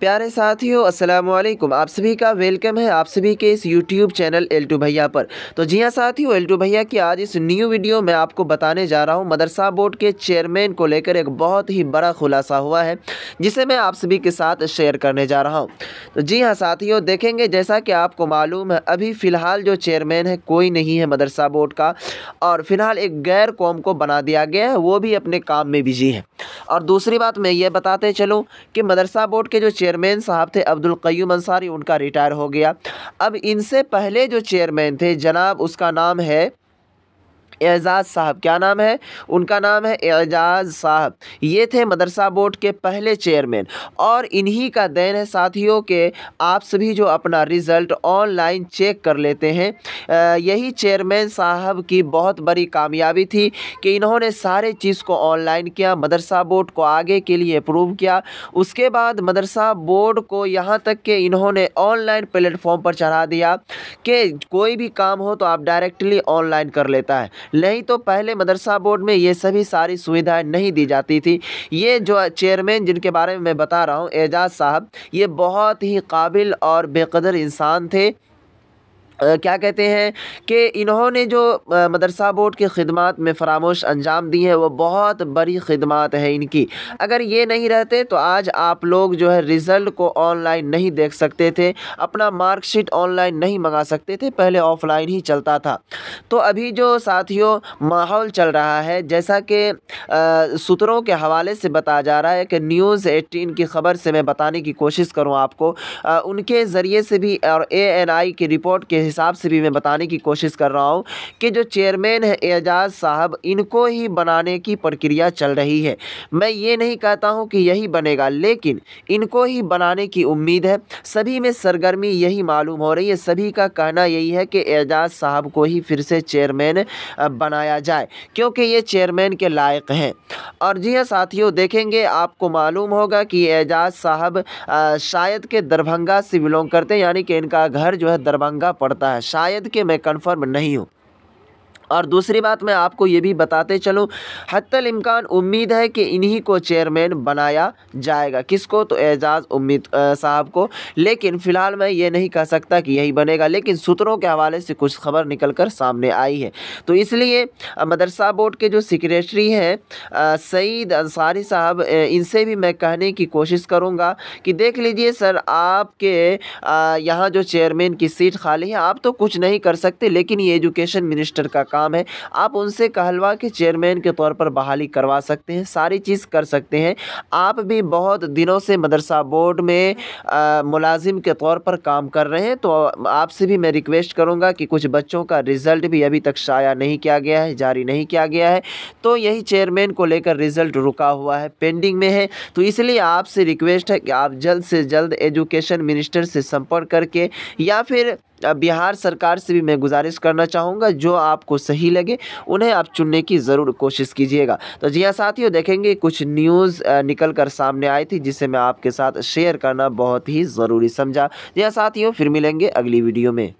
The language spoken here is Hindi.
प्यारे साथियों अस्सलाम वालेकुम आप सभी का वेलकम है आप सभी के इस यूट्यूब चैनल एल टू भैया पर तो जी हाँ साथियों एल टू भैया की आज इस न्यू वीडियो में आपको बताने जा रहा हूँ मदरसा बोर्ड के चेयरमैन को लेकर एक बहुत ही बड़ा खुलासा हुआ है जिसे मैं आप सभी के साथ शेयर करने जा रहा हूँ तो जी हाँ साथियों देखेंगे जैसा कि आपको मालूम है अभी फ़िलहाल जो चेयरमैन है कोई नहीं है मदरसा बोर्ड का और फिलहाल एक गैर कौम को बना दिया गया है वो भी अपने काम में बिजी है और दूसरी बात मैं ये बताते चलूँ कि मदरसा बोर्ड के जो चेयरमैन साहब थे अब्दुल कयूम अंसारी उनका रिटायर हो गया अब इनसे पहले जो चेयरमैन थे जनाब उसका नाम है एजाज साहब क्या नाम है उनका नाम है एजाज साहब ये थे मदरसा बोर्ड के पहले चेयरमैन और इन्हीं का देन है साथियों के आप सभी जो अपना रिज़ल्ट ऑनलाइन चेक कर लेते हैं यही चेयरमैन साहब की बहुत बड़ी कामयाबी थी कि इन्होंने सारे चीज़ को ऑनलाइन किया मदरसा बोर्ड को आगे के लिए अप्रूव किया उसके बाद मदरसा बोर्ड को यहाँ तक कि इन्होंने ऑनलाइन प्लेटफॉर्म पर चढ़ा दिया कि कोई भी काम हो तो आप डायरेक्टली ऑनलाइन कर लेता है नहीं तो पहले मदरसा बोर्ड में ये सभी सारी सुविधाएँ नहीं दी जाती थी ये जो चेयरमैन जिनके बारे में मैं बता रहा हूँ एजाज साहब ये बहुत ही काबिल और बेकदर इंसान थे क्या कहते हैं कि इन्होंने जो मदरसा बोर्ड की खदमात में फरामोश अंजाम दी है वो बहुत बड़ी खिदमत है इनकी अगर ये नहीं रहते तो आज आप लोग जो है रिज़ल्ट को ऑनलाइन नहीं देख सकते थे अपना मार्कशीट ऑनलाइन नहीं मंगा सकते थे पहले ऑफलाइन ही चलता था तो अभी जो साथियों माहौल चल रहा है जैसा कि सूत्रों के हवाले से बताया जा रहा है कि न्यूज़ एटीन की ख़बर से मैं बताने की कोशिश करूँ आपको आ, उनके ज़रिए से भी और ए एन आई की रिपोर्ट के हिसाब से भी मैं बताने की कोशिश कर रहा हूँ कि जो चेयरमैन है एजाज साहब इनको ही बनाने की प्रक्रिया चल रही है मैं ये नहीं कहता हूँ कि यही बनेगा लेकिन इनको ही बनाने की उम्मीद है सभी में सरगर्मी यही मालूम हो रही है सभी का कहना यही है कि एजाज साहब को ही फिर से चेयरमैन बनाया जाए क्योंकि ये चेयरमैन के लायक हैं और जी हाँ साथियों देखेंगे आपको मालूम होगा कि एजाज साहब शायद के दरभंगा से बिलोंग करते हैं यानी कि इनका घर जो है दरभंगा पड़ता पड़ता है शायद कि मैं कंफर्म नहीं हूँ और दूसरी बात मैं आपको ये भी बताते चलूँ हतमकान इम्कान उम्मीद है कि इन्हीं को चेयरमैन बनाया जाएगा किसको तो एजाज़ उम्मीद साहब को लेकिन फ़िलहाल मैं ये नहीं कह सकता कि यही बनेगा लेकिन सूत्रों के हवाले से कुछ खबर निकल कर सामने आई है तो इसलिए मदरसा बोर्ड के जो सेक्रेटरी हैं सईद अंसारी साहब इनसे भी मैं कहने की कोशिश करूँगा कि देख लीजिए सर आपके यहाँ जो चेयरमैन की सीट खाली है आप तो कुछ नहीं कर सकते लेकिन ये एजुकेशन मिनिस्टर का काम है आप उनसे कहलवा के चेयरमैन के तौर पर बहाली करवा सकते हैं सारी चीज़ कर सकते हैं आप भी बहुत दिनों से मदरसा बोर्ड में मुलाजिम के तौर पर काम कर रहे हैं तो आपसे भी मैं रिक्वेस्ट करूँगा कि कुछ बच्चों का रिज़ल्ट भी अभी तक शाया नहीं किया गया है जारी नहीं किया गया है तो यही चेयरमैन को लेकर रिज़ल्ट रुका हुआ है पेंडिंग में है तो इसलिए आपसे रिक्वेस्ट है कि आप जल्द से जल्द एजुकेशन मिनिस्टर से संपर्क करके या फिर बिहार सरकार से भी मैं गुजारिश करना चाहूँगा जो आपको सही लगे उन्हें आप चुनने की ज़रूर कोशिश कीजिएगा तो जी हाँ साथियों देखेंगे कुछ न्यूज़ निकल कर सामने आई थी जिसे मैं आपके साथ शेयर करना बहुत ही ज़रूरी समझा जी हाँ साथियों फिर मिलेंगे अगली वीडियो में